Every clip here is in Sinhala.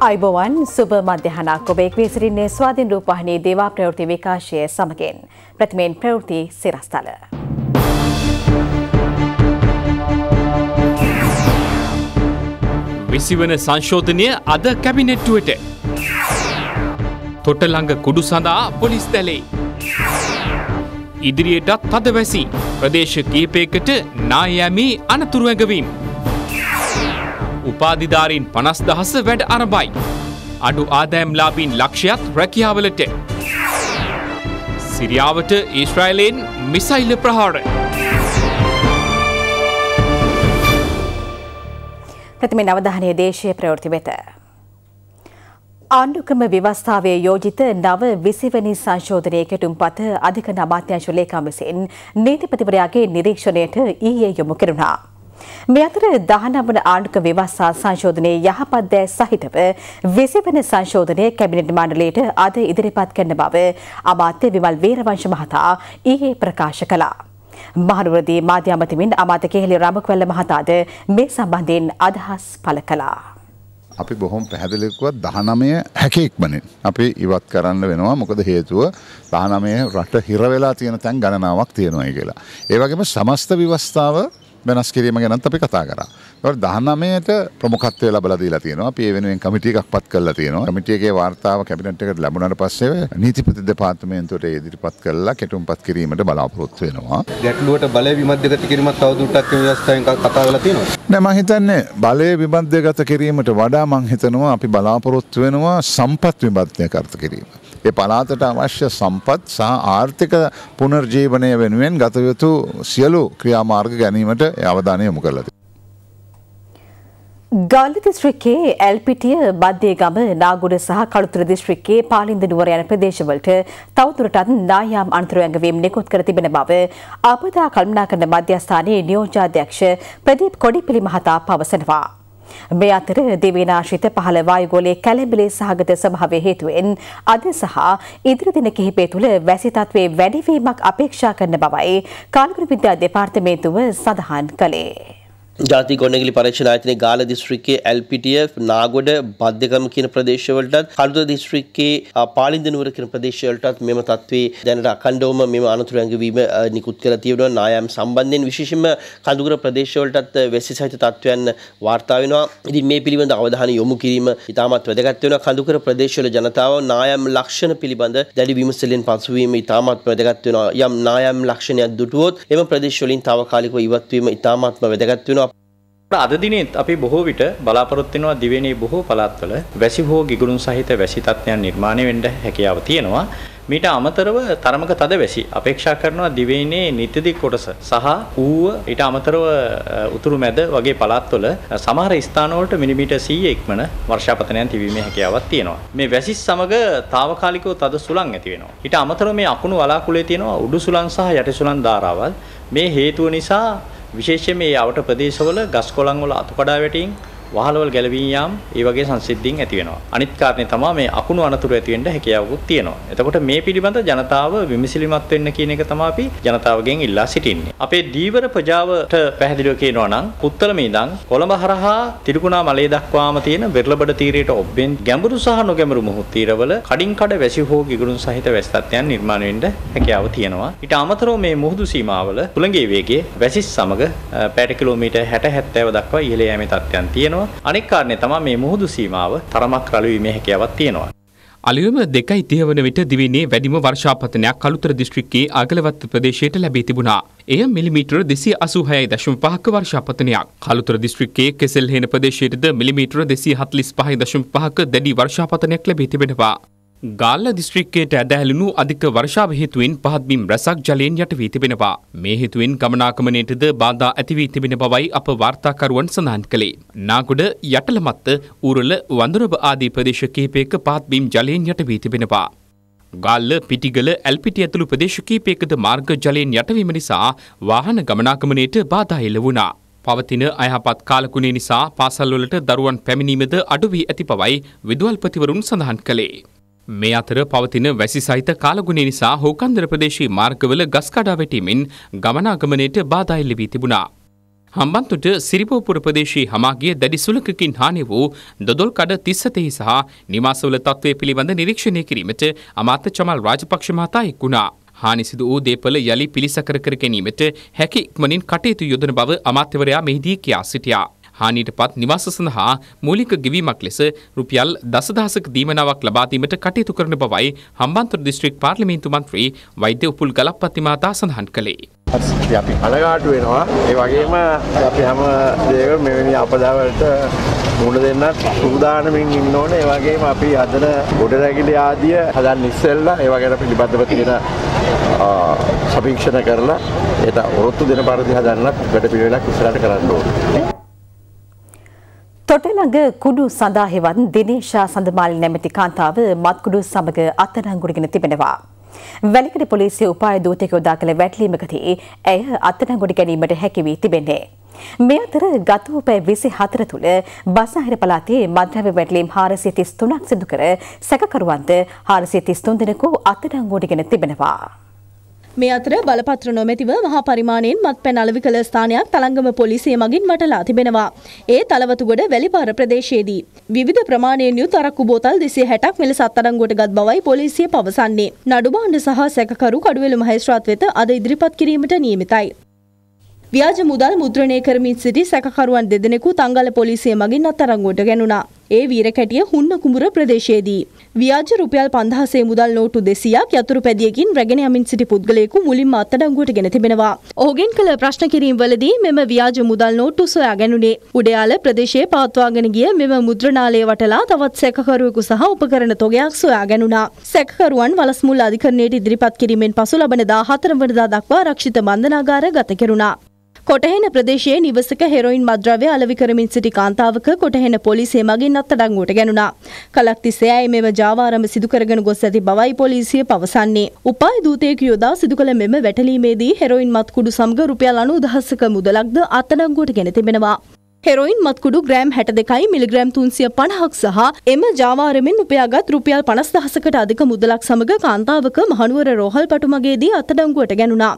අයිබෝවන් සුබ මධ්‍යහනක් ඔබෙක් වී සිරින්නේ ස්වාධීන් රූපහිනී දේවා ප්‍රවෘති විකාශය සමගින් ප්‍රතිමයෙන් ප්‍රවෘති සිරස්ථල. විසිවන සංශෝධනය අද කැබිනෙට්ටුවට. තොටළඟ කුඩු සඳහා පොලිස් දැලේ. ඉදිරියටත් තද වැසි ප්‍රදේශ කීපයකට නායෑමී අනතුරුවැගවීම්. උපාධිධාරීන් පනස් දහස වැඩ අරබයි. අඩු ආදෑම්ලාබීන් ලක්ෂයත් රැකියාවලට. සිරියාවට ඊශ්‍රයිලයෙන් මිසයිල්ල ප්‍රහාරය. ප්‍රථමෙන් අවධානය දේශය ප්‍රවෘති වෙත. ආණ්ඩුක්‍රම ව්‍යවස්ථාවේ යෝජිත නව විසිවනි සංශෝධනය කෙටුම් පත අධික නමාත්‍යංශ ලේකම් විසින් නීතිපතිවරයාගේ නිරීක්ෂණයට ඊයේ යොමු කෙරුණා. මේ අතර 19 ආණ්ඩුක ව්‍යවස්ථා සංශෝධනයේ යහපත් දෑ සහිතව 20 වන සංශෝධනය කැබිනට් මණ්ඩලයට අද ඉදිරිපත් කරන බව අමාත්‍ය විමල් වේරවංශ මහතා ඊයේ ප්‍රකාශ කළා. මහනුවරදී මාධ්‍ය අමතිමින් අමාත්‍ය කෙහෙලි රාමකවැල්ල මහතාද මේ සම්බන්ධයෙන් අදහස් පළ කළා. අපි බොහොම පැහැදිලිකුවත් දහනමය හැකෙක්මනින් අපි ඉවත් කරන්න වෙනවා මොකද හේතුව දහනමය රට හිරවෙලා තියෙන තැන් ගණනාවක් තියෙනවායි කියලා. ඒවගේම සමස්ත විවස්ථාව වෙනස් කිරීම ගැනත් අපි කතා කරා. ඒකට 19ට ප්‍රමුඛත්වය ලැබලා දීලා තියෙනවා. අපි ඒ වෙනුවෙන් කමිටි එකක් පත් කරලා තියෙනවා. කමිටියගේ වාර්තාව කැබිනට් එකට ලැබුණාට පස්සේ නීතිපති දෙපාර්තමේන්තුවට ඉදිරිපත් කරලා කෙටුම්පත් කිරීමට බලාපොරොත්තු වෙනවා. ගැටලුවට බලය විමධ්‍යගත කිරීමත් තවදුරටත් මේ අවස්ථාවෙන් කතා වෙලා තියෙනවා. නෑ මම හිතන්නේ බලය විමධ්‍යගත කිරීමට වඩා මම හිතනවා අපි බලාපොරොත්තු වෙනවා සම්පත් විමධ්‍යගත කිරීම. ඒ පලාතට අවශ්‍ය සම්පත් සහ ආර්ථික පුනර්ජීවනය වෙනුවෙන් ගතයුතු සියලු ක්‍රියාමාර්ග ගැනීමට අවධානය යොමු කරලද. ගාල්ලි දිස්ත්‍රික්කයේ ඇල්පිටිය බද්දේගම නාගුඩ සහ කළුතුර දිස්ත්‍රික්කයේ පාලින්ද නුවර යන ප්‍රදේශවලට තවදුරටත් නායාම් අනතුරු ඇඟවීම් නිකුත් කර තිබෙන බව ආපදා කල්පනා කරන මධ්‍යස්ථානයේ නියෝජ්‍යාධ්‍යක්ෂ ප්‍රදීප් කොඩිපිලි මහතා පවසනවා. මේ අතර දිවිනාශිත පහළ වායුගෝලයේ කැළඹිලි සහගත ස්වභාවය හේතුවෙන් අද සහ ඉදිරි දින කිහිපය තුළ වැසි තත්ත්වයේ වැඩිවීමක් අපේක්ෂා කරන බවයි කාලකෘ විද්‍යා දෙපාර්තමේන්තුව සඳහන් කළේ. ජාති ගොඩනැගිලි පරීක්ෂණ ආයතනයේ ගාල දිස්ත්‍රික්කයේ LPTF නාගොඩ බද්දකම කියන ප්‍රදේශවලටත් කළුතර දිස්ත්‍රික්කයේ පාලින්දනුවර කියන ප්‍රදේශවලටත් මෙම තත්ත්වේ දැනට අඛණ්ඩවම මෙම අනතුරු ඇඟවීම නිකුත් කරලා තියෙනවා නායම් සම්බන්ධයෙන් විශේෂයෙන්ම කඳුකර ප්‍රදේශවලටත් වෙස්සි සහිත තත්ත්වයන් වාර්තා වෙනවා. ඉතින් මේ පිළිබඳ අවධානය යොමු කිරීම ඉතාමත් වැදගත් වෙනවා. කඳුකර ප්‍රදේශවල ජනතාව නායම් ලක්ෂණ පිළිබඳ දැඩි විමසලෙන් පසුවීම ඉතාමත් වැදගත් වෙනවා. යම් නායම් ලක්ෂණයක් දුටුවොත් එම ප්‍රදේශවලින් తాවකාලිකව ඉවත් වීම ඉතාමත්ම වැදගත් වෙනවා. අද දිනෙත් අපි බොහෝ විට බලාපොරොත්තු වෙනවා දිවෙනේ බොහෝ පළාත්වල වැසි හෝ ගිගුරුන් සහිත වැසි තත්ත්වයන් නිර්මාණය වෙන්න හැකියාව තියෙනවා. මීට අමතරව තරමක තද වැසි අපේක්ෂා කරනවා දිවෙනේ නිතිදි කොටස සහ ඌව ඊට අමතරව උතුරු මැද වගේ පළාත්වල සමහර ස්ථානවලට මිලිමීටර් 100 ඉක්මන වර්ෂාපතනයන් තිබීමේ හැකියාවක් තියෙනවා. මේ වැසි සමග తాවකාලිකව තද සුළං ඇති වෙනවා. ඊට අමතරව මේ අකුණු වලාකුළේ තියෙනවා උඩු සුළං සහ යටි සුළං ධාරාවල්. මේ හේතුව නිසා විශේෂයෙන් මේ අවට ප්‍රදේශවල ගස් කොළන් වල අතු කඩා වැටීම් වහලවල් ගැලවී යාම ඒ වගේ සංසිද්ධීන් ඇති වෙනවා. අනිත් කාරණේ තමයි මේ අකුණු අනතුරු ඇති වෙන්න හැකියාවකුත් තියෙනවා. එතකොට මේ පිළිබඳ ජනතාව විමසිලිමත් වෙන්න කියන එක තමයි අපි ජනතාවගෙන් ඉල්ලා සිටින්නේ. අපේ දීවර ප්‍රජාවට පැහැදිලිව කියනවා නම් පුත්තලම ඉඳන් කොළඹ හරහා තිරිකුණා මලේ දක්වාම තියෙන වෙරළබඩ තීරයට ඔබෙන් ගැඹුරු සහ නොගැඹුරු මුහුත් තීරවල කඩින් කඩ වැසි හෝ ගිගුරුන් සහිත වැසි තත්ත්වයන් නිර්මාණය වෙන්න හැකියාව තියෙනවා. ඊට අමතරව මේ මුහුදු සීමාවල තුලගේ වේගයේ වැසිස් සමග පැයට කිලෝමීටර් 60 70 දක්වා ඉහළ යෑමේ තත්ත්වයන් තියෙනවා. තියෙනවා. අනෙක් කාරණේ තමයි මේ මුහුදු සීමාව තරමක් රළුවීමේ හැකියාවක් තියෙනවා. අලුයම දෙකයි තිය වන විට දිවිනේ වැඩිම වර්ෂාපතනයක් අලුතර දිස්ත්‍රික්කයේ අගලවත්ත ප්‍රදේශයට ලැබී තිබුණා. එය මිලිමීටර දෙසි අසූහයයි දශම පහක වර්ෂාපතනයක් කළුතර දිස්ත්‍රික්කයේ කෙසෙල් හෙන ප්‍රදේශයටද මිලිමීටර දෙසි හත්ලිස් පහයි දශම පහක දැඩි වර්ෂාපතනයක් ලැබී තිබෙනවා. ගාල්ල දිස්ත්‍රික්කයට ඇදැහැලුණු අධික වර්ෂාව හේතුවෙන් පහත් බිම් රැසක් ජලයෙන් යට වී තිබෙනවා. මේ හේතුවෙන් ගමනාගමනයටද බාධා ඇති වී තිබෙන බවයි අප වාර්තාකරුවන් සඳහන් කළේ. නාගොඩ, යටලමත්ත, ඌරල, වඳුරබ ආදී ප්‍රදේශ කිහිපයක පහත් බිම් ජලයෙන් යට වී තිබෙනවා. ගාල්ල, පිටිගල, ඇල්පිටි ඇතුළු ප්‍රදේශ කිහිපයකද මාර්ග ජලයෙන් යටවීම නිසා වාහන ගමනාගමනයට බාධා එල්ල වුණා. පවතින අයහපත් කාලකුණේ නිසා පාසල්වලට දරුවන් පැමිණීමද අඩු වී ඇති බවයි විදුහල්පතිවරුන් සඳහන් කළේ. මේ අතර පවතින වැසි සහිත කාලගුණ නිසා හෝකන්දර ප්‍රදේශී මාර්ගවල ගස් කඩා වැටීමෙන් ගමනාගමනයට බාධා එල්ල වී තිබුණා. හම්බන්තොට සිරිපෝපුර ප්‍රදේශයේ හමාගිය දැඩි සුළකකින් හානි වූ දොදොල් කඩ 37 සහ නිවාසවල තත්ත්වය පිළිබඳ නිරීක්ෂණය කිරීමට අමාත්‍ය චමල් රාජපක්ෂ මහතා එක් වුණා. හානි සිදු වූ දේපළ යලි පිළිසකර කර ගැනීමට හැකි ඉක්මනින් කටයුතු යොදන බව අමාත්‍යවරයා මෙහිදී කියා සිටියා. හානියටපත් නිවාස සඳහා මූලික ගෙවීමක් ලෙස රුපියල් දසදහසක දීමනාවක් ලබා දීමට කටයුතු කරන බවයි හම්බන්තොට දිස්ත්‍රික් පාර්ලිමේන්තු මන්ත්‍රී වෛද්‍ය උපුල් ගලප්පති මහතා සඳහන් කළේ. අපි කනගාටු වෙනවා ඒ වගේම අපි හැම දේක මෙවැනි අපදාවලට මුහුණ දෙන්නත් සූදානමින් ඉන්න ඕනේ ඒ වගේම අපි හදන ගොඩනැගිලි ආදිය හදන්න ඉස්සෙල්ලා ඒ වගේම පිළිබඳව තියෙන සමීක්ෂණ කරලා ඒට ඔරොත්තු දෙන පරිදි හදන්නත් වැඩ පිළිවෙලක් ඉස්සරහට කරන්න ඕනේ තොටළඟ කුඩු සඳහා හෙවත් දිනේශා සඳමාලි නැමැති කාන්තාව මත්කුඩු සමග අත්අඩංගුවට තිබෙනවා. වැලිකඩ පොලිසිය උපාය දූතක යොදා කළ වැටලීමකදී ඇය අත්අඩංගුවට ගැනීමට හැකි වී තිබෙන්නේ. මේ අතර ගත වූ පැය 24 තුල බස්නාහිර පළාතේ මද්‍රව්‍ය වැටලීම් 433ක් සිදු කර සැකකරුවන්ට 433 දෙනෙකු අත්අඩංගුවට ගෙන තිබෙනවා. මේ අතර බලපත්‍ර නොමැතිව මහා පරිමාණයෙන් මත්පැන් අලෙවි කළ ස්ථානයක් තලංගම පොලිසිය මගින් මටලා තිබෙනවා. ඒ තලවතුගොඩ වැලිපාර ප්‍රදේශයේදී විවිධ ප්‍රමාණයෙන් යුත් අරක්කු බෝතල් 260ක් මෙලෙස අත්අඩංගුවටගත් බවයි පොලිසිය පවසන්නේ. නඩු භාණ්ඩ සහ සැකකරු කඩුවෙල මහේස්ත්‍රාත් වෙත අද ඉදිරිපත් කිරීමට නියමිතයි. ව්‍යාජ මුදල් මුද්‍රණය කරමින් සිටි සැකකරුවන් දෙදෙනෙකු තංගල පොලිසිය මගින් අත්අඩංගුවට ගැනුණා. ඒ වීරකැටිය හුන්න කුඹුර ප්‍රදේශයේදී ව්‍යාජ රුපියල් 5000සේ මුදල් නෝට්ටු 200ක් යතුරු පැදියකින් රැගෙන යමින් සිටි පුද්ගලයෙකු මුලින්ම අත්අඩංගුවට ගෙන තිබෙනවා. ඔහුගෙන් කළ ප්‍රශ්න කිරීම්වලදී මෙම ව්‍යාජ මුදල් නෝට්ටු සොයා ගැනුණේ. උඩයාල ප්‍රදේශයේ පවත්වාගෙන ගිය මෙම මුද්‍රණාලය වටලා තවත් සැකකරුවෙකු සහ උපකරණ තොගයක් සොයා ගැනුණා. සැකකරුවන් වලස් මුල්ල අධිකරණයට ඉදිරිපත් කිරීමෙන් පසු ලබන 14 වනදා දක්වා ආරක්ෂිත බන්ධනාගාර ගත කෙරුණා. කොටහෙන ප්‍රදේශයේ නිවසක හෙරොයින් මද්‍රව්‍ය අලවි කරමින් සිටි කාන්තාවක කොටහෙන පොලිසිය මගින් අත්අඩංගුවට ගැනුණා. කලක් තිස්සේ ඇය මෙම ජාවාරම සිදු කරගෙන ගොස් ඇති බවයි පොලිසිය පවසන්නේ. උපාය දූතයෙකු යොදා සිදු කළ මෙම වැටලීමේදී හෙරොයින් මත්කුඩු සමග රුපියල් 90000ක මුදලක්ද අත්අඩංගුවට ගෙන තිබෙනවා. හෙරොයින් මත්කුඩු ග්‍රෑම් හැට දෙකයි මිලිග්‍රෑම් තුන්සිය පණහක් සහ එම ජාවාරමෙන් උපයාගත් රුපියල් පනස් දහසකට අධික මුදලක් සමඟ කාන්තාවක මහනුවර රෝහල් පටුමගේදී අත්අඩංගුවට ගැනුණා.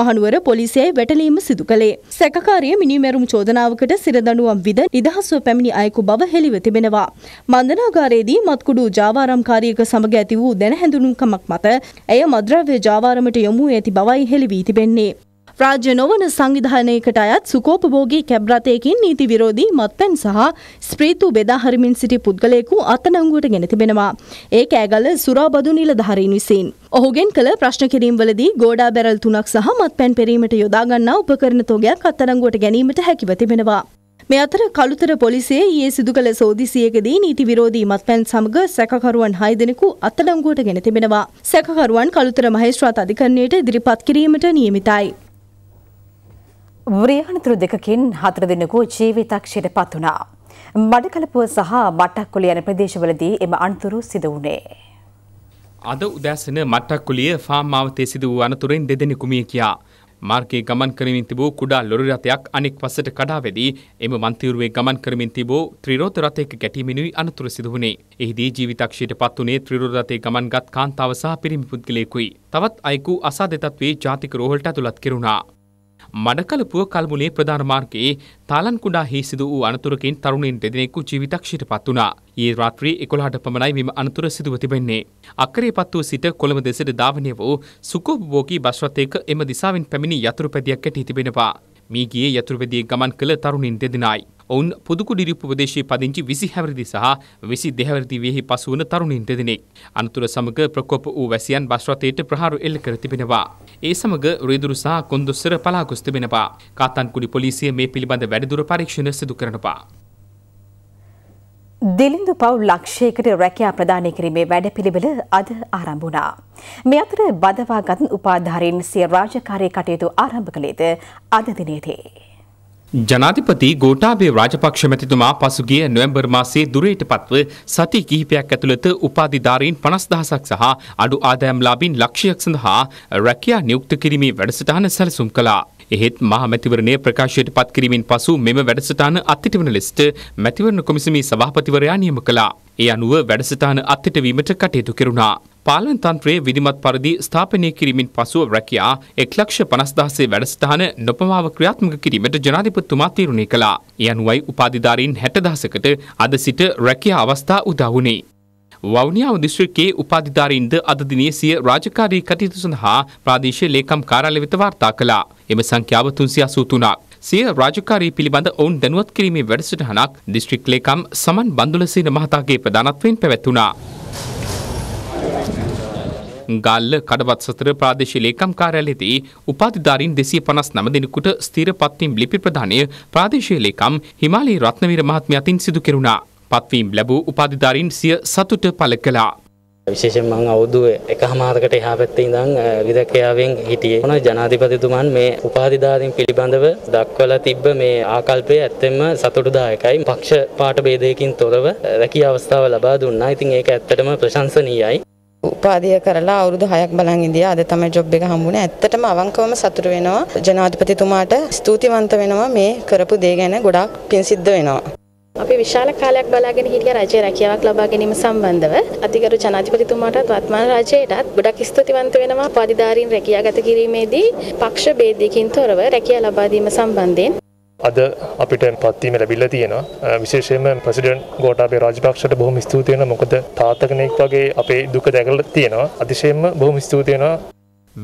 මහනුවර පොලිසියයි වැටලීම සිදු කළේ. සැකකාරිය මිනිමැරුම් චෝදනාවකට සිරදඬුවම් විද නිදහස්ව පැමිණි අයෙකු බව හෙළිව තිබෙනවා. මන්දනාගාරයේදී මත්කුඩු ජාවාරම්කාරියක සමග ඇති වූ දැනහැඳුනුම්කමක් මත ඇය මද්‍රව්‍ය ජාවාරමට යොමු ඇති බවයි හෙළි වී තිබෙන්නේ. රාජ්‍ය නොවන සංවිධානයකට අයත් සුකෝපභෝගී කැබ් රථයකින් නීති විරෝධී මත්පැන් සහ ස්ප්‍රීතු බෙදා හරිමින් සිටි පුද්ගලයෙකු අත්අඩංගුවට ගෙන තිබෙනවා. ඒ කෑගල සුරාබදු නිලධාරීන් විසින්. ඔහුගෙන් කළ ප්‍රශ්න කිරීම්වලදී ගෝඩා බැරල් තුනක් සහ මත්පැන් පෙරීමට යොදාගන්නා උපකරණ තෝගයක් අත්අඩංගුවට ගැනීමට හැකිව තිබෙනවා. මේ අතර කළුතර පොලිසිය ඊයේ සිදු කළ සෝදිසියකදී නීති විරෝධී මත්පැන් සමග සැකකරුවන් 6 දෙනෙකු අත්අඩංගුවට ගෙන තිබෙනවා. සැකකරුවන් කළුතර මහේස්ත්‍රාත් අධිකරණයට ඉදිරිපත් කිරීමට නියමිතයි. ව්‍රියානතුරු දෙකකින් හතර දෙනෙකු ජීවිතක්ෂයට පත් වුණා. මඩකලපුව සහ මට්ටක්කුල යන ප්‍රදේශවලදී එම අනතුරු සිදු වුණේ. අද උදෑසන මට්ටක්කුලිය ෆාම් මාවතේ සිදු වූ අනතුරෙන් දෙදෙනෙකු මිය ගියා. මාර්ගයේ ගමන් කරමින් තිබූ කුඩා ලොරි රථයක් අනෙක් පසට කඩා වැදී එම මන්තිරුවේ ගමන් කරමින් තිබූ ත්‍රිරෝද රථයක ගැටීමෙනුයි අනතුර සිදු වුණේ. එහිදී ජීවිතක්ෂයට පත් වුණේ ත්‍රිරෝද රථයේ ගමන්ගත් කාන්තාව සහ පිරිමි පුද්ගලයෙකුයි. තවත් අයෙකු අසාධ්‍ය තත්ත්වයේ ජාතික රෝහලට ඇතුළත් කෙරුණා. මඩකලපුව කල්මුලේ ප්‍රධාන මාර්ගයේ තාලන්කුඩාහි සිදු වූ අනතුරකින් තරුණින් දෙදෙනෙකු ජීවිතක්ෂයට පත් වුණා. ඒ රාත්‍රී එකොළහට පමණයි මෙම අනතුර සිදුව තිබෙන්නේ. අක්කරේපත් වූ සිට කොළඹ දෙසට ධාවනය වූ සුකෝපභෝගී බස්රථයක එම දිසාවෙන් පැමිණි යතුරුපැදියක් ඇටී තිබෙනවා. මීගියේ යතුරුපැදියේ ගමන් කළ තරුණින් දෙදෙනයි. ඔවුන් පුදුකුඩිරිප්පු ප්‍රදේශයේ පදිංචි 20 හැවිරිදි සහ 20 දෙහැවිරිදි වියෙහි පසු වන තරුණින් දෙදෙනෙක්. අනතුර සමග ප්‍රකෝප වූ වැසියන් බස් රථයට ප්‍රහාර එල්ල කර තිබෙනවා. ඒ සමග රිදුරු සහ කොන්දොස්සර පලා ගොස් තිබෙනවා. කාතන්කුඩි පොලිසිය මේ පිළිබඳ වැඩිදුර පරීක්ෂණ සිදු කරනවා. දිලිඳු පව් ලක්ෂයකට රැකයා ප්‍රධානය කිරීමේ වැඩ පිළිබල අද ආරම්භ වුණා. මේ අතර බදවාගත් උපාධාරීන් සිය රාජකාරය කටයුතු ආරම්භ කළේද අද දිනේදී. ජනාධිපති ගෝටාබේ රාජපක්ෂ මැතිතුමා පසුගිය නොවැම්බර් මාසයේ දුරේට පත්ව සති කිහිපයක් ඇතුළත උපාධිධාරීන් පනස් දහසක් සහ අඩු ආදායම්ලාබින් ලක්ෂයක් සඳහා රැකියා නියුක්ත කිරීමේ වැඩසටහන සැලසුම් කළා. එහෙත් මහමැතිවරණය ප්‍රකාශයට පත් කිරීමෙන් පසු මෙම වැඩසටහන අත්හිටවන ලෙසට මැතිවරණ කොමිසමේ සභාපතිවරයා නියම කළා. ඒ අනුව වැඩසටහන අත්හිටවීමට කටයුතු කෙරුණා. පාලන තන්ත්‍රයේ විධිමත් පරිදි ස්ථාපනය කිරීමෙන් පසුව රැකියා එක් ලක්ෂ පනස්දහසේ වැඩස්ථාන නොපමාව ක්‍රියාත්මක කිරීමට ජනාධිපතුමා තීරණය කළා. යනුවයි උපාධිධාරීන් හැටදහසකට අද සිට රැකියා අවස්ථා උදවුණේ. වවනියාව දිශ්‍රිකයේ උපාධිධාරීන්ද අද දිනේ සිය රාජකාරී කටයුතු සඳහා ප්‍රාදේශීය ලේකම් කාර්යාලය වෙත වාර්තා කළා. එම සංඛ්‍යාව 383ක්. සිය රාජකාරී පිළිබඳ ඔවුන් දැනුවත් කිරීමේ වැඩසටහනක් දිස්ත්‍රික් ලේකම් සමන් බන්දුලසේන මහතාගේ ප්‍රධානත්වයෙන් පැවැත්වුණා. ගල්ල කඩවත් සතර ප්‍රාදේශීය ලේකම් කාර්යාලයේදී උපාධිධාරීන් 259 දෙනෙකුට ස්ථිර පත්වීම් ලිපි ප්‍රදානය ප්‍රාදේශීය ලේකම් හිමාලි රත්නවීර මහත්මිය අතින් සිදු කෙරුණා. පත්වීම් ලැබූ උපාධිධාරීන් සිය සතුට පළ කළා. විශේෂයෙන් මම අවුරුදු එකහමාරකට එහා පැත්තේ ඉඳන් විදකයාවෙන් හිටියේ. මොන ජනාධිපතිතුමන් මේ උපාධිධාරීන් පිළිබඳව දක්වලා තිබ්බ මේ ආකල්පය ඇත්තෙන්ම සතුටුදායකයි. පක්ෂ පාට ભેදයකින් තොරව රැකියාව අවස්ථාව ලබා දුන්නා. ඉතින් ඒක ඇත්තටම ප්‍රශංසනීයයි. උපාධිය කරලා අවුරුදු 6ක් බලන් ඉඳියා. අද තමයි ජොබ් එක හම්බුනේ. ඇත්තටම අවංකවම සතුටු වෙනවා. ජනාධිපතිතුමාට ස්තුතිවන්ත වෙනවා මේ කරපු දේ ගැන ගොඩාක් පින් සිද්ධ වෙනවා. අපි විශාල කාලයක් බලාගෙන හිටිය රජයේ රැකියාවක් ලබා ගැනීම සම්බන්ධව අතිගරු ජනාධිපතිතුමාටත් වත්මාන රජයටත් ගොඩක් ස්තුතිවන්ත වෙනවා පාදිදාරීන් රැකියාගත කිරීමේදී පක්ෂ බේදයකින් තොරව රැකියා ලබා දීම සම්බන්ධයෙන් අද අපිට පත්වීම ලැබිල්ල තියෙනවා විශේෂයෙන්ම ප්‍රසිඩන්් ගෝටාබේ රාජපක්ෂට බොහොම ස්තුතියන මොකද තාතකනෙක් වගේ අපේ දුක දැකල තියෙනවා අතිශයෙන්ම බොහොම ස්තුතියනවා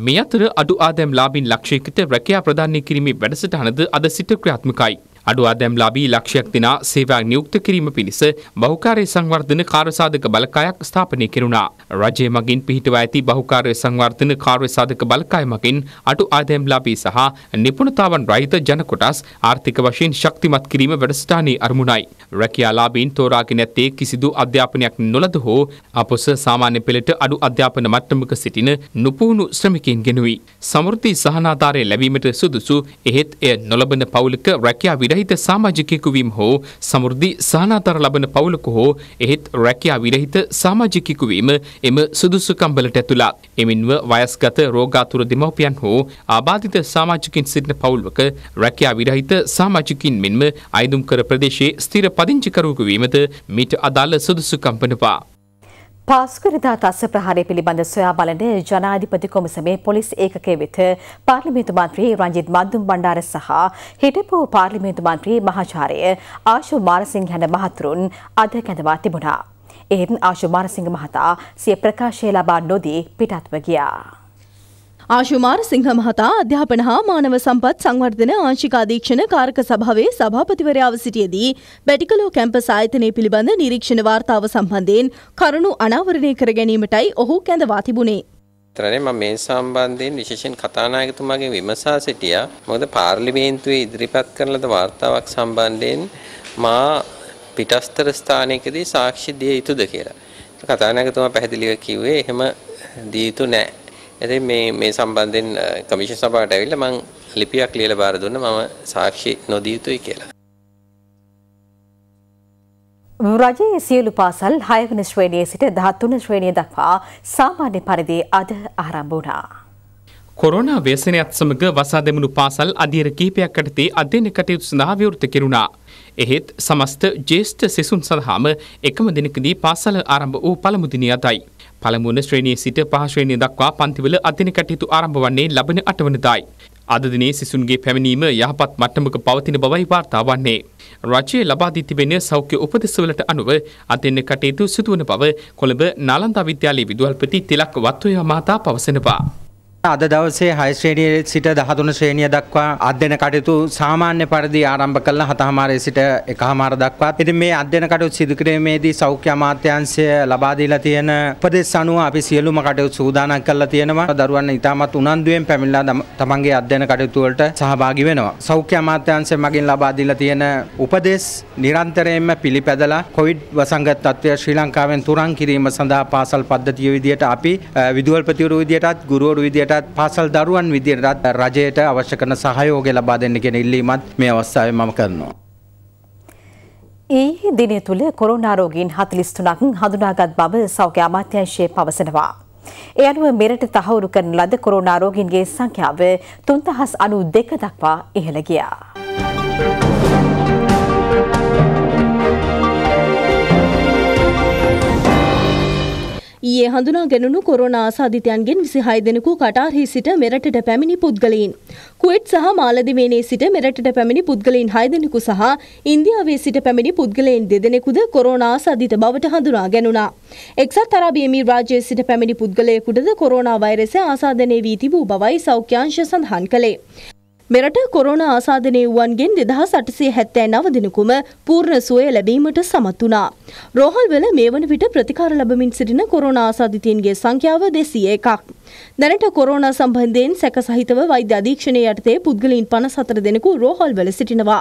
මේ අතර අඩු ආදැම් ලාබින් ලක්ෂයකත රැකයා ප්‍රධානය කිරීමේ වැඩසටහනද අද සිට ක්‍රියාත්මකයි. අඩු අදැම් ලබී ලක්ෂයක් දෙනා සේවාක් නියුක්ත කිරීම පිණිස බහුකාරය සංවර්ධන කාර්යසාධක බලකායක් ස්ථාපනය කෙරුණා. රජය මගින් පිහිටව ඇති බහුකාරය සංවර්ධන කාර්යසාධක බලකාය මගින් අඩු ආදැම් ලබී සහ නිපුණතාවන් රහිත ජනකොටස් ආර්ථික වශයෙන් ශක්තිමත් කිරීම වැඩස්ථානයේ අරමුණයි. රැකියාලාබීන් තෝරාගෙන ඇත්තේ කිසිදු අධ්‍යාපනයක් නොලද හෝ අපොස සාමාන්‍ය පෙළට අඩු අධ්‍යාපන මට්ටමක සිටින නුපුහුණු ශ්‍රමිකයන් ගෙනුයි. සමෘද්ධි සහනාධාරය ලැබීමට සුදුසු එහෙත් එය නොලබන පවුලක රැකියා විරහිත සාමාජිකයෙකු වීම හෝ සමෘද්ධි සානාතර ලබන පවුලක හෝ එහෙත් රැකියා විරහිත සාමාජිකයෙකු වීම එම සුදුසුකම් වලට ඇතුළත්. එමින්ව වයස්ගත රෝගාතුර දෙමව්පියන් හෝ ආබාධිත සාමාජිකින් සිටින පවුලක රැකියා විරහිත සාමාජිකින් මෙන්ම අයදුම් කර ප්‍රදේශයේ ස්ථිර පදිංචිකරුවෙකු වීමද මීට අදාළ සුදුසුකම් වනවා. පාස්කරදා තස්ස ප්‍රහාරය පිළිබඳ සොයා බලන ජනාධිපති කොමිසමේ පොලිස් ඒකකය වෙත පාර්ලිමේන්තු මන්ත්‍රී රංජිත් මන්දුම් බණ්ඩාර සහ හිටපු පාර්ලිමේන්තු මන්ත්‍රී මහාචාර්ය ආශු මාරසිංහන මහතුරුන් අද කැඳවා තිබුණා. එහෙත් ආශු මාරසිංහ මහතා සිය ප්‍රකාශය ලබා නොදී පිටත්ව ගියා. ආශුමාර් සිංහ මහතා අධ්‍යාපන හා මානව සම්පත් සංවර්ධන ආංශික අධීක්ෂණ කාරක සභාවේ සභාපතිවරයාව සිටියදී බැටිකලෝ කැම්පස් ආයතනය පිළිබඳ නිරීක්ෂණ වාර්තාව සම්බන්ධයෙන් කරුණු අනාවරණය කර ගැනීමටයි ඔහු කැඳවා තිබුණේ. තරනේ මම මේ සම්බන්ධයෙන් විශේෂයෙන් කතානායකතුමාගේ විමසා සිටියා. මොකද පාර්ලිමේන්තුවේ ඉදිරිපත් කරන ලද වාර්තාවක් සම්බන්ධයෙන් මා පිටස්තර ස්ථානයකදී සාක්ෂි දිය යුතුද කියලා. කතානායකතුමා පැහැදිලිව කිව්වේ එහෙම දිය යුතු නැහැ. ඉතින් මේ මේ සම්බන්ධයෙන් කමිෂන් සභාවට ඇවිල්ලා මම ලිපියක් ලියලා බාර දුන්න මම සාක්ෂි නොදිය යුතුයි කියලා. රජයේ සියලු පාසල් 6 වෙනි ශ්‍රේණියේ සිට 13 ශ්‍රේණිය දක්වා සාමාන්‍ය පරිදි අද ආරම්භ වුණා. කොරෝනා ව්‍යසනයත් සමග වසා දෙමුණු පාසල් අධීර කිහිපයක් යටතේ අධ්‍යයන කටයුතු සඳහා විවෘත කෙරුණා. එහෙත් සමස්ත ජ්‍යෙෂ්ඨ සිසුන් සඳහාම එකම දිනකදී පාසල ආරම්භ වූ පළමු දිනය අදයි. පළමුුවන ශ්‍රේණයේ සිට පහශ්‍රේණය දක්වා පන්තිවල අධ්‍යන කටයුතු ආරම්භ වන්නේ ලබන අටවනදායි. අදදිනේ සිසුන්ගේ පැමිණීම යහපත් මට්ටමක පවතින බවයි වාර්තා වන්නේ. රජයේ ලබාදී තිබෙන සෞඛ්‍ය උපදෙස්වලට අනුව අධ්‍යන කටයුතු සිදුවන බව කොළඹ නාලන්දා විද්‍යාලයේ විදුහල්පති තිලක් වත්වය මහතා පවසනවා. අද දවසේ හය ශ්‍රේණිය සිට දහතුන ශ්‍රේණිය දක්වා අධ්‍යන කටයුතු සාමාන්‍ය පරිදි ආරම්භ කළ හතහමාරය සිට එකහමාර දක්වා ඉතින් මේ අධ්‍යන කටයුතු සිදු කිරීමේදී සෞඛ්‍ය අමාත්‍යාංශය ලබා දීලා තියෙන උපදෙස් අනුව අපි සියලුම කටයුතු සූදානම් කරලා තියෙනවා දරුවන් ඉතාමත් උනන්දුවෙන් පැමිණලා තමන්ගේ අධ්‍යන කටයුතු වලට සහභාගී වෙනවා සෞඛ්‍ය අමාත්‍යාංශය මගින් ලබා දීලා තියෙන උපදෙස් නිරන්තරයෙන්ම පිළිපැදලා කොවිඩ් වසංගත තත්ත්වය ශ්‍රී ලංකාවෙන් තුරන් කිරීම සඳහා පාසල් පද්ධතිය විදියට අපි විදුහල්පතිවරු විදියටත් ගුරුවරු විදියට ඒකත් පාසල් දරුවන් විදිහටත් රජයට අවශ්‍ය කරන සහයෝගය ලබා දෙන්න කියන ඉල්ලීමත් මේ අවස්ථාවේ මම කරනවා. ඊ දිනය තුළ කොරෝනා රෝගීන් 43ක් හඳුනාගත් බව සෞඛ්‍ය අමාත්‍යාංශය පවසනවා. ඒ අනුව මෙරට තහවුරු කරන ලද කොරෝනා රෝගීන්ගේ සංඛ්‍යාව 3092 දක්වා ඉහළ ගියා. ඊයේ හඳුනා ගැනුණු කොරෝනා ආසාදිතයන්ගෙන් 26 දෙනෙකු කටාර්හි සිට මෙරටට පැමිණි පුද්ගලයින්. කුවේට් සහ මාලදිවයිනේ සිට මෙරටට පැමිණි පුද්ගලයින් 6 දෙනෙකු සහ ඉන්දියාවේ සිට පැමිණි පුද්ගලයින් දෙදෙනෙකුද කොරෝනා ආසාදිත බවට හඳුනා ගැනුණා. එක්සත් අරාබි එමීර් රාජ්‍යයේ සිට පැමිණි පුද්ගලයෙකුටද කොරෝනා වෛරසය ආසාදනය වී තිබූ බවයි සෞඛ්‍ය අංශය සඳහන් කළේ. මෙරට කොරෝනා ආසාදනය වුවන්ගෙන් දෙදහස් අටසේ හැත්තෑ නව දෙනකුම පූර්ණ සුවය ලැබීමට සමත් වුණා. රෝහල්වල මේ වන විට ප්‍රතිකාර ලබමින් සිටින කොරෝනා ආසාධිතයන්ගේ සංඛ්‍යාව දෙසිය එකක්. දැනට කොරෝනා සම්බන්ධයෙන් සැක සහිතව වෛද්‍ය අධීක්ෂණය යටතේ පුද්ගලින් පනස් හතර දෙනෙකු රෝහල්වල සිටිනවා.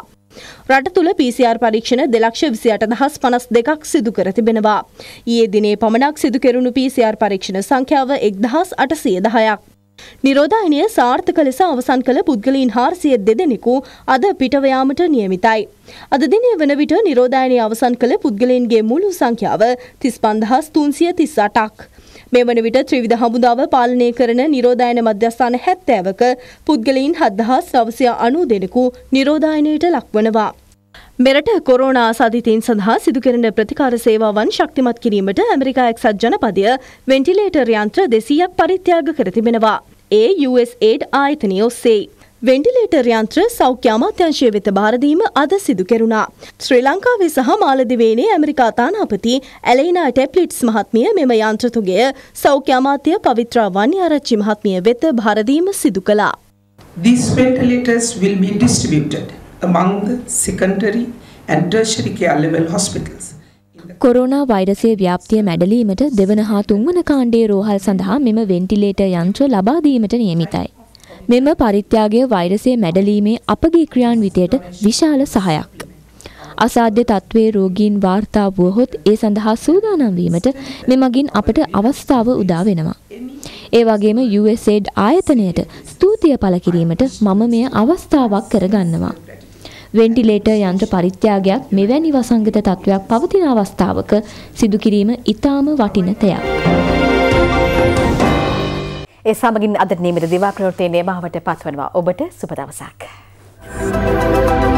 රට තුළ PCR පරීක්ෂණ දෙලක්ෂ විසියට දහස් පනස් දෙකක් සිදු කර තිබෙනවා. ඊයේ දිනේ පමණක් සිදු කෙරුණු PCR පරීක්ෂණ සංඛ්‍යාව එක්දහස් අටසිය දහයක්. නිරෝධායනය සාර්ථක ලෙස අවසන් කළ පුද්ගලීන් හාරසිය දෙදෙනෙකු අද පිටවයාමට නියමිතයි. අද දිනේ වන විට නිරෝධායනය අවසන් කළ පුද්ගලයන්ගේ මුළු සංඛ්‍යාව තිස් පන්දහස් තුන්සිය තිස් අටක්. මේ වන විට ත්‍රවිධ හමුදාව පාලනය කරන නිරෝධායන මධ්‍යස්ථාන හැත්තෑවක පුද්ගලයින් හද්දහස් නවසය අනු දෙනෙකු නිරෝධායනයට ලක්වනවා. මෙරට කොරෝනා සාධිතීන් සඳහා සිදුකරන ප්‍රතිකාර සේවාවන් ශක්තිමත් කිරීමට ඇමරිකා එක්සත් ජනපදය වෙන්ටිලේටර් යන්ත්‍ර දෙසීයක් පරිත්‍යාග කර තිබෙනවා. ඒ USAID ආයතනය ඔස්සේ. වෙන්ඩිලේටර් යන්ත්‍ර සෞඛ්‍ය අමාත්‍යංශය වෙත භාරදීම අද සිදු කෙරුණා. ශ්‍රී ලංකාවේ සහ මාලදිවේනේ ඇමරිකා තානාපති ඇලයිනා ටැප්ලිට්ස් මහත්මිය මෙම යන්ත්‍රතුගය සෞඛ්‍ය අමාත්‍ය පවිත්‍රා වන්‍යාරච්චි මහත්මිය වෙත භාරදීම සිදු කළා. These ventilators will be distributed among the secondary and tertiary care level hospitals. Corona වෛරසය ව්‍යාප්තිය මැඩලීමට දෙවන හා තුන්වන කාණ්ඩයේ රෝහල් සඳහා මෙම වෙන්ටිලේටර් යන්ත්‍ර ලබා දීමට නියමිතයි. මෙම පරිත්‍යාගය වෛරසය මැඩලීමේ අපගේ ක්‍රියාන්විතයට විශාල සහයක්. අසාධ්‍ය තත්ත්වයේ රෝගීන් වාර්තා වුවහොත් ඒ සඳහා සූදානම් වීමට මෙමගින් අපට අවස්ථාව උදා වෙනවා. ඒ වගේම USAID ආයතනයට ස්තුතිය පළ කිරීමට මම මෙය අවස්ථාවක් කරගන්නවා. වෙන්ටිලේටර් යන්ත්‍ර පරිත්‍යාගයක් මෙවැනි වසංගත තත්ත්වයක් පවතින අවස්ථාවක සිදු කිරීම ඉතාම වටින දෙයක්. ඒ සමගින් අද නියමිත දිවා ප්‍රවෘත්ති නියමාවට පත්වනවා. ඔබට සුබ දවසක්. Thank you.